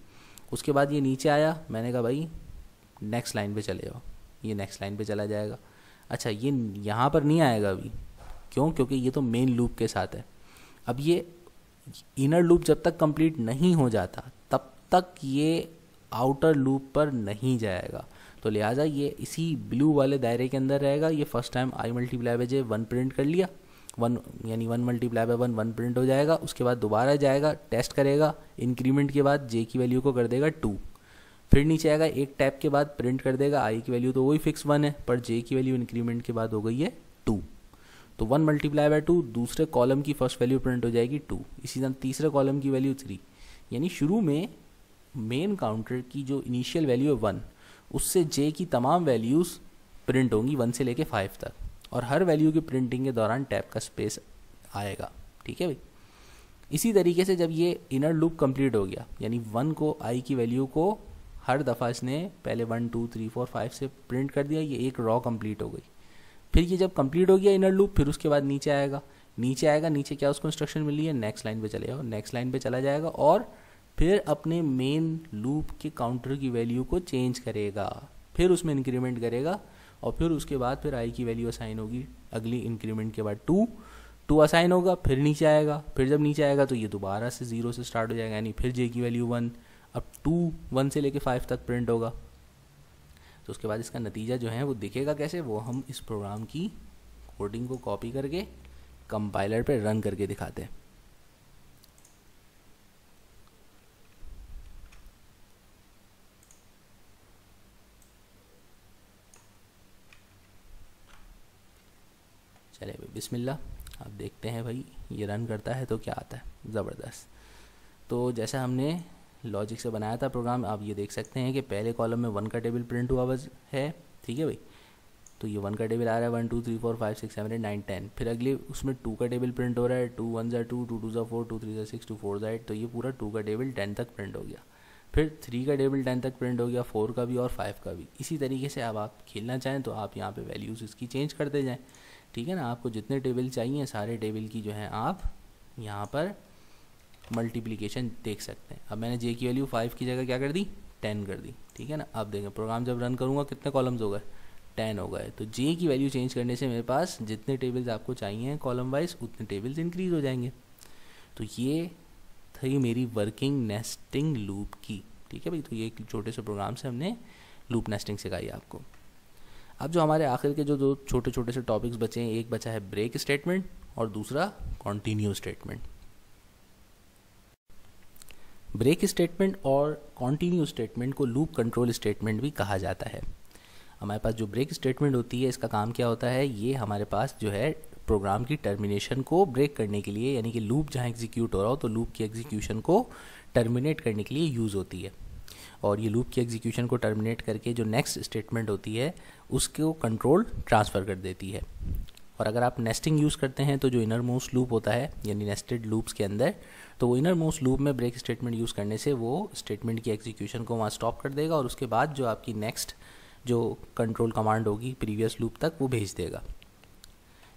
उसके बाद ये नीचे आया मैंने कहा भाई नेक्स्ट लाइन पे चले जाओ ये नेक्स्ट लाइन पे चला जाएगा अच्छा ये यहाँ पर नहीं आएगा अभी क्यों क्योंकि ये तो मेन लूप के साथ है अब ये इनर लूप जब तक कंप्लीट नहीं हो जाता तब तक ये आउटर लूप पर नहीं जाएगा तो लिहाजा ये इसी ब्लू वाले दायरे के अंदर रहेगा ये first time I multiply by J one print कर लिया वन यानी one multiply by one one print हो जाएगा उसके बाद दोबारा जाएगा टेस्ट करेगा इंक्रीमेंट के बाद जे की वैल्यू को कर देगा टू फिर नीचे आएगा एक टैप के बाद प्रिंट कर देगा आई की वैल्यू तो वही फिक्स वन है पर जे की वैल्यू इंक्रीमेंट के बाद हो गई है टू तो वन मल्टीप्लाई बाय टू दूसरे कॉलम की फर्स्ट वैल्यू प्रिंट हो जाएगी टू इसी तरह तीसरे कॉलम की वैल्यू थ्री यानी शुरू में मेन काउंटर की जो इनिशियल वैल्यू है वन उससे जे की तमाम वैल्यूज़ प्रिंट होंगी वन से लेके फाइव तक और हर वैल्यू की प्रिंटिंग के दौरान टैप का स्पेस आएगा ठीक है भाई इसी तरीके से जब ये इनर लूप कंप्लीट हो गया यानी वन को आई की वैल्यू को हर दफ़ा इसने पहले one two three four five से प्रिंट कर दिया ये एक रॉ कंप्लीट हो गई फिर ये जब कंप्लीट हो गया इनर लूप फिर उसके बाद नीचे आएगा नीचे आएगा नीचे क्या उसको इंस्ट्रक्शन मिली है नेक्स्ट लाइन पे चले जाओ नेक्स्ट लाइन पे चला जाएगा और फिर अपने मेन लूप के काउंटर की वैल्यू को चेंज करेगा फिर उसमें इंक्रीमेंट करेगा और फिर उसके बाद फिर आई की वैल्यू असाइन होगी अगली इंक्रीमेंट के बाद टू टू असाइन होगा फिर नीचे आएगा फिर जब नीचे आएगा तो ये दोबारा से जीरो से स्टार्ट हो जाएगा यानी फिर जे की वैल्यू वन अब टू वन से लेके फाइव तक प्रिंट होगा तो उसके बाद इसका नतीजा जो है वो दिखेगा कैसे वो हम इस प्रोग्राम की कोडिंग को कॉपी करके कंपाइलर पे रन करके दिखाते हैं बिसमिल्लाह अब देखते हैं भाई ये रन करता है तो क्या आता है ज़बरदस्त तो जैसा हमने लॉजिक से बनाया था प्रोग्राम आप ये देख सकते हैं कि पहले कॉलम में वन का टेबल प्रिंट हुआ बस है ठीक है भाई तो ये वन का टेबल आ रहा है one two three four five six seven eight nine ten फिर अगले उसमें टू का टेबल प्रिंट हो रहा है टू वन ज़ा टू टू टू ज़ा फोर टू थ्री ज़ा सिक्स टू फोर ज़ा एट तो ये पूरा टू का टेबल टेन तक प्रिंट हो गया फिर थ्री का टेबल टेन तक प्रिंट हो गया फोर का भी और फाइव का भी इसी तरीके से अब आप खेलना चाहें तो आप यहाँ पर वैल्यूज़ इसकी चेंज करते जाएँ ठीक है ना आपको जितने टेबल चाहिए सारे टेबल की जो है आप यहाँ पर मल्टीप्लीकेशन देख सकते हैं अब मैंने जे की वैल्यू फाइव की जगह क्या कर दी टेन कर दी ठीक है ना अब देखें प्रोग्राम जब रन करूँगा कितने कॉलम्स हो गए टेन हो गए तो जे की वैल्यू चेंज करने से मेरे पास जितने टेबल्स आपको चाहिए कॉलम वाइज उतने टेबल्स इंक्रीज हो जाएंगे तो ये थी मेरी वर्किंग नेस्टिंग लूप की ठीक है भाई तो ये एक छोटे से प्रोग्राम से हमने लूप नेस्टिंग सिखाई आपको अब जो हमारे आखिर के जो दो छोटे छोटे से टॉपिक्स बचे हैं एक बचा है ब्रेक स्टेटमेंट और दूसरा कॉन्टीन्यू स्टेटमेंट ब्रेक स्टेटमेंट और कॉन्टीन्यू स्टेटमेंट को लूप कंट्रोल स्टेटमेंट भी कहा जाता है हमारे पास जो ब्रेक स्टेटमेंट होती है इसका काम क्या होता है ये हमारे पास जो है प्रोग्राम की टर्मिनेशन को ब्रेक करने के लिए यानी कि लूप जहाँ एग्जीक्यूट हो रहा हो तो लूप की एग्जीक्यूशन को टर्मिनेट करने के लिए यूज़ होती है और ये लूप की एग्जीक्यूशन को टर्मिनेट करके जो नेक्स्ट स्टेटमेंट होती है उसको कंट्रोल ट्रांसफ़र कर देती है और अगर आप नेस्टिंग यूज़ करते हैं तो जो इनर मोस्ट लूप होता है यानी नेस्टेड लूप्स के अंदर तो वो इनर मोस्ट लूप में ब्रेक स्टेटमेंट यूज़ करने से वो स्टेटमेंट की एग्जीक्यूशन को वहाँ स्टॉप कर देगा और उसके बाद जो आपकी नेक्स्ट जो कंट्रोल कमांड होगी प्रीवियस लूप तक वो भेज देगा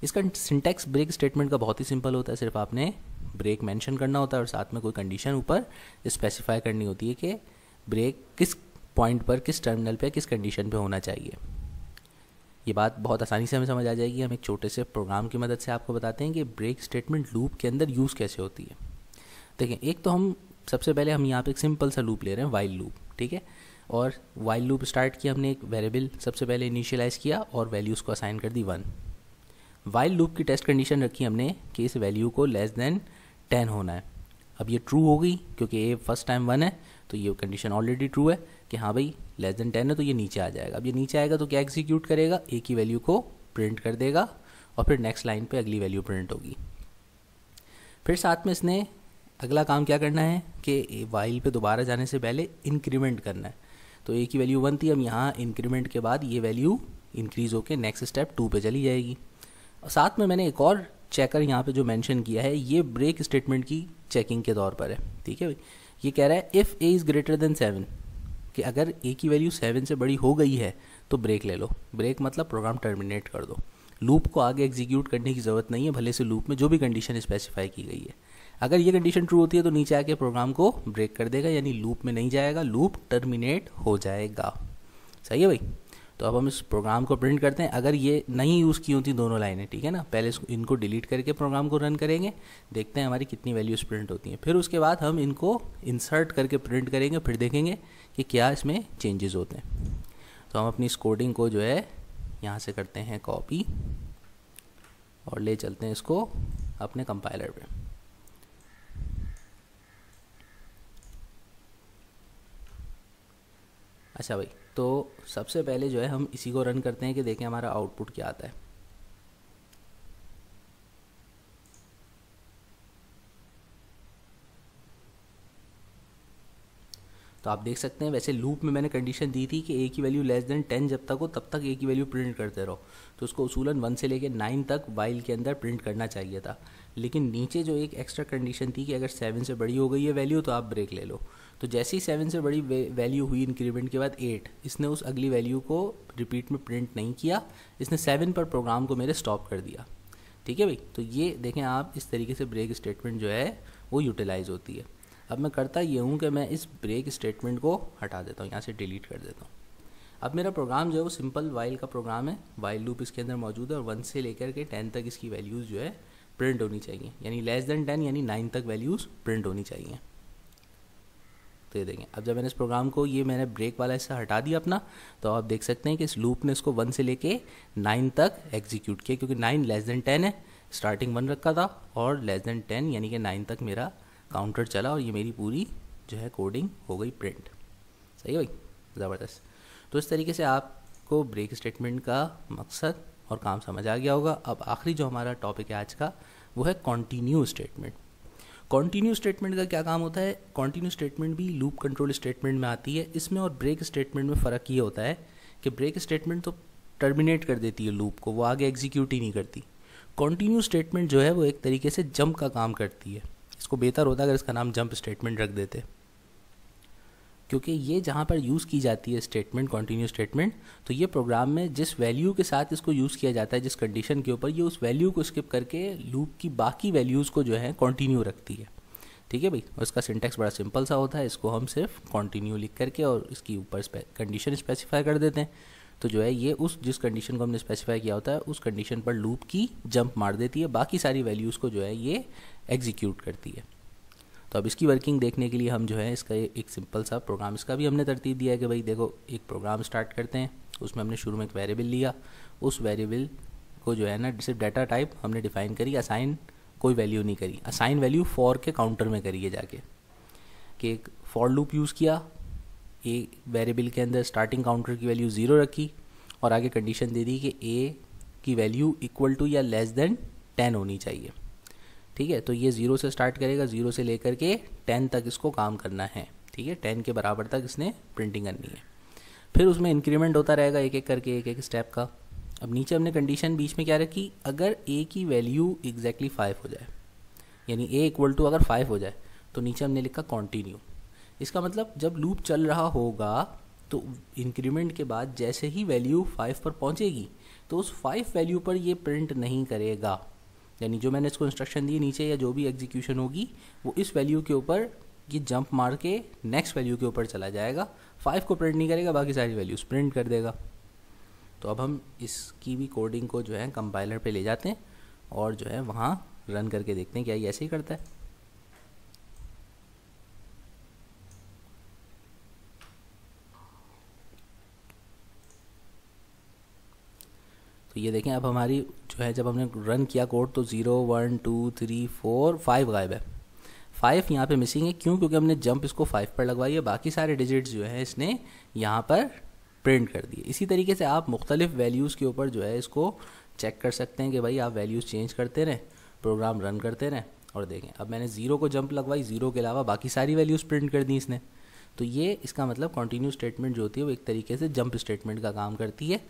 इसका सिंटेक्स ब्रेक स्टेटमेंट का बहुत ही सिंपल होता है सिर्फ आपने ब्रेक मेंशन करना होता है और साथ में कोई कंडीशन ऊपर स्पेसिफाई करनी होती है कि ब्रेक किस पॉइंट पर किस टर्मिनल पे किस कंडीशन पे होना चाहिए ये बात बहुत आसानी से हमें समझ आ जाएगी हम एक छोटे से प्रोग्राम की मदद से आपको बताते हैं कि ब्रेक स्टेटमेंट लूप के अंदर यूज़ कैसे होती है देखिए एक तो हम सबसे पहले हम यहाँ पे एक सिंपल सा लूप ले रहे हैं वाइल लूप ठीक है और वाइल लूप स्टार्ट किया हमने एक वेरिएबल सबसे पहले इनिशियलाइज़ किया और वैल्यूज़ को असाइन कर दी वन वाइल लूप की टेस्ट कंडीशन रखी हमने कि इस वैल्यू को लेस देन टेन होना है अब ये ट्रू होगी क्योंकि ए फर्स्ट टाइम वन है तो ये कंडीशन ऑलरेडी ट्रू है कि हाँ भाई लेस देन टेन है तो ये नीचे आ जाएगा अब ये नीचे आएगा तो क्या एग्जीक्यूट करेगा ए की वैल्यू को प्रिंट कर देगा और फिर नेक्स्ट लाइन पे अगली वैल्यू प्रिंट होगी फिर साथ में इसने अगला काम क्या करना है कि वाइल पे दोबारा जाने से पहले इंक्रीमेंट करना है तो ए की वैल्यू वन थी अब यहाँ इंक्रीमेंट के बाद ये वैल्यू इंक्रीज़ होकर नेक्स्ट स्टेप टू पे चली जाएगी और साथ में मैंने एक और चेकर यहाँ पे जो मेंशन किया है ये ब्रेक स्टेटमेंट की चेकिंग के तौर पर है ठीक है भाई ये कह रहा है if A is greater than seven कि अगर ए की वैल्यू सेवन से बड़ी हो गई है तो ब्रेक ले लो ब्रेक मतलब प्रोग्राम टर्मिनेट कर दो लूप को आगे एग्जीक्यूट करने की ज़रूरत नहीं है भले से लूप में जो भी कंडीशन स्पेसिफाई की गई है अगर ये कंडीशन ट्रू होती है तो नीचे आके प्रोग्राम को ब्रेक कर देगा यानी लूप में नहीं जाएगा लूप टर्मिनेट हो जाएगा सही है भाई तो अब हम इस प्रोग्राम को प्रिंट करते हैं अगर ये नहीं यूज़ की होती दोनों लाइनें ठीक है ना पहले इनको डिलीट करके प्रोग्राम को रन करेंगे देखते हैं हमारी कितनी वैल्यूज़ प्रिंट होती हैं फिर उसके बाद हम इनको इंसर्ट करके प्रिंट करेंगे फिर देखेंगे कि क्या इसमें चेंजेस होते हैं तो हम अपनी इस कोडिंग को जो है यहाँ से करते हैं कॉपी और ले चलते हैं इसको अपने कंपाइलर पर अच्छा भाई तो सबसे पहले जो है हम इसी को रन करते हैं कि देखें हमारा आउटपुट क्या आता है तो आप देख सकते हैं वैसे लूप में मैंने कंडीशन दी थी कि ए की वैल्यू लेस देन टेन जब तक हो तब तक ए की वैल्यू प्रिंट करते रहो तो उसको उसूलन वन से लेकर नाइन तक वाइल के अंदर प्रिंट करना चाहिए था लेकिन नीचे जो एक एक्स्ट्रा कंडीशन थी कि अगर सेवन से बड़ी हो गई है वैल्यू तो आप ब्रेक ले लो तो जैसे ही सेवन से बड़ी वैल्यू हुई इंक्रीमेंट के बाद एट इसने उस अगली वैल्यू को रिपीट में प्रिंट नहीं किया इसने सेवन पर प्रोग्राम को मेरे स्टॉप कर दिया ठीक है भाई तो ये देखें आप इस तरीके से ब्रेक स्टेटमेंट जो है वो यूटिलाइज होती है अब मैं करता ये हूँ कि मैं इस ब्रेक स्टेटमेंट को हटा देता हूँ यहाँ से डिलीट कर देता हूँ अब मेरा प्रोग्राम जो है वो सिंपल वाइल का प्रोग्राम है वाइल लूप इसके अंदर मौजूद है और वन से लेकर के टेन तक इसकी वैल्यूज़ जो है प्रिंट होनी चाहिए यानी लेस देन टेन यानी नाइन तक वैल्यूज़ प्रिंट होनी चाहिए दे देंगे अब जब मैंने इस प्रोग्राम को ये मैंने ब्रेक वाला हिस्सा हटा दिया अपना तो आप देख सकते हैं कि इस लूप ने इसको वन से लेके नाइन तक एग्जीक्यूट किया क्योंकि नाइन लेस देन टेन है स्टार्टिंग वन रखा था और लेस देन टेन यानी कि नाइन तक मेरा काउंटर चला और ये मेरी पूरी जो है कोडिंग हो गई प्रिंट सही भाई ज़बरदस्त तो इस तरीके से आपको ब्रेक स्टेटमेंट का मकसद और काम समझ आ गया होगा अब आखिरी जो हमारा टॉपिक है आज का वो है कॉन्टीन्यू स्टेटमेंट कॉन्टिन्यू स्टेटमेंट का क्या काम होता है कॉन्टिन्यू स्टेटमेंट भी लूप कंट्रोल स्टेटमेंट में आती है इसमें और ब्रेक स्टेटमेंट में फ़र्क ये होता है कि ब्रेक स्टेटमेंट तो टर्मिनेट कर देती है लूप को वो आगे एग्जीक्यूट ही नहीं करती कॉन्टिन्यू स्टेटमेंट जो है वो एक तरीके से जंप का काम करती है इसको बेहतर होता अगर इसका नाम जंप स्टेटमेंट रख देते क्योंकि ये जहाँ पर यूज़ की जाती है स्टेटमेंट कॉन्टीन्यू स्टेटमेंट तो ये प्रोग्राम में जिस वैल्यू के साथ इसको यूज़ किया जाता है जिस कंडीशन के ऊपर ये उस वैल्यू को स्किप करके लूप की बाकी वैल्यूज़ को जो है कॉन्टीन्यू रखती है ठीक है भाई उसका सिंटेक्स बड़ा सिंपल सा होता है इसको हम सिर्फ कॉन्टीन्यू लिख करके और इसकी ऊपर कंडीशन स्पेसिफाई कर देते हैं तो जो है ये उस जिस कंडीशन को हमने स्पेसिफाई किया होता है उस कंडीशन पर लूप की जंप मार देती है बाकी सारी वैल्यूज़ को जो है ये एग्जीक्यूट करती है तो अब इसकी वर्किंग देखने के लिए हम जो है इसका एक सिंपल सा प्रोग्राम इसका भी हमने तरतीब दिया है कि भाई देखो एक प्रोग्राम स्टार्ट करते हैं उसमें हमने शुरू में एक वेरिएबल लिया उस वेरिएबल को जो है ना सिर्फ डाटा टाइप हमने डिफाइन करी असाइन कोई वैल्यू नहीं करी असाइन वैल्यू फॉर के काउंटर में करिए जाके कि एक फॉर लूप यूज़ किया ए वेरिएबल के अंदर स्टार्टिंग काउंटर की वैल्यू ज़ीरो रखी और आगे कंडीशन दे दी कि ए की वैल्यू इक्वल टू या लेस देन टेन होनी चाहिए ठीक है तो ये ज़ीरो से स्टार्ट करेगा ज़ीरो से लेकर के टेन तक इसको काम करना है ठीक है टेन के बराबर तक इसने प्रिंटिंग करनी है फिर उसमें इंक्रीमेंट होता रहेगा एक एक करके एक एक स्टेप का अब नीचे हमने कंडीशन बीच में क्या रखी अगर ए की वैल्यू एग्जैक्टली फाइव हो जाए यानी ए इक्वल टू अगर फाइव हो जाए तो नीचे हमने लिखा कॉन्टिन्यू इसका मतलब जब लूप चल रहा होगा तो इंक्रीमेंट के बाद जैसे ही वैल्यू फाइव पर पहुंचेगी तो उस फाइव वैल्यू पर ये प्रिंट नहीं करेगा यानी जो मैंने इसको इंस्ट्रक्शन दी नीचे या जो भी एग्जीक्यूशन होगी वो इस वैल्यू के ऊपर ये जंप मार के नेक्स्ट वैल्यू के ऊपर चला जाएगा फाइव को प्रिंट नहीं करेगा बाकी सारी वैल्यूज प्रिंट कर देगा तो अब हम इसकी भी कोडिंग को जो है कंपाइलर पे ले जाते हैं और जो है वहाँ रन करके देखते हैं क्या ये ऐसे ही करता है तो ये देखें अब हमारी जो है जब हमने रन किया कोड तो zero one two three four five गायब है फाइव यहाँ पे मिसिंग है क्यों क्योंकि हमने जंप इसको फाइव पर लगवाई है बाकी सारे डिजिट्स जो है इसने यहाँ पर प्रिंट कर दिए इसी तरीके से आप मुख्तलिफ वैल्यूज़ के ऊपर जो है इसको चेक कर सकते हैं कि भाई आप वैल्यूज़ चेंज करते रहें प्रोग्राम रन करते रहें और देखें अब मैंने ज़ीरो को जंप लगवाई ज़ीरो के अलावा बाकी सारी वैल्यूज़ प्रिंट कर दी इसने तो ये इसका मतलब कंटिन्यू स्टेटमेंट जो होती है वो एक तरीके से जंप स्टेटमेंट का काम करती है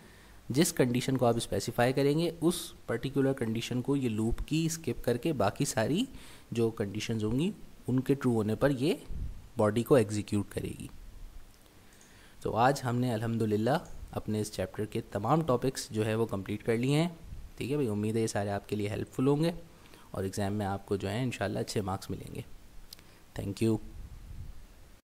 जिस कंडीशन को आप स्पेसिफाई करेंगे उस पर्टिकुलर कंडीशन को ये लूप की स्किप करके बाकी सारी जो कंडीशन होंगी उनके ट्रू होने पर ये बॉडी को एग्जीक्यूट करेगी तो आज हमने अल्हम्दुलिल्लाह अपने इस चैप्टर के तमाम टॉपिक्स जो है वो कंप्लीट कर लिए हैं ठीक है भाई उम्मीद है ये सारे आपके लिए हेल्पफुल होंगे और एग्ज़ाम में आपको जो है इन अच्छे मार्क्स मिलेंगे थैंक यू